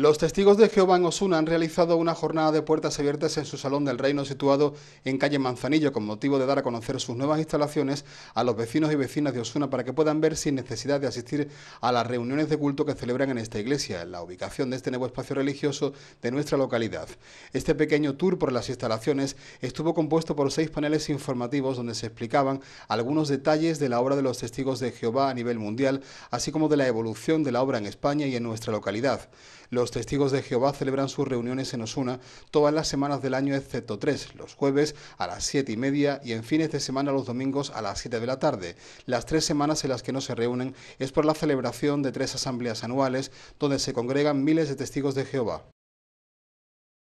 Los testigos de Jehová en Osuna han realizado una jornada de puertas abiertas en su salón del reino situado en calle Manzanillo con motivo de dar a conocer sus nuevas instalaciones a los vecinos y vecinas de Osuna para que puedan ver sin necesidad de asistir a las reuniones de culto que celebran en esta iglesia, la ubicación de este nuevo espacio religioso de nuestra localidad. Este pequeño tour por las instalaciones estuvo compuesto por seis paneles informativos donde se explicaban algunos detalles de la obra de los testigos de Jehová a nivel mundial, así como de la evolución de la obra en España y en nuestra localidad. Los los testigos de Jehová celebran sus reuniones en Osuna todas las semanas del año excepto tres, los jueves a las siete y media y en fines de semana los domingos a las siete de la tarde. Las tres semanas en las que no se reúnen es por la celebración de tres asambleas anuales donde se congregan miles de testigos de Jehová.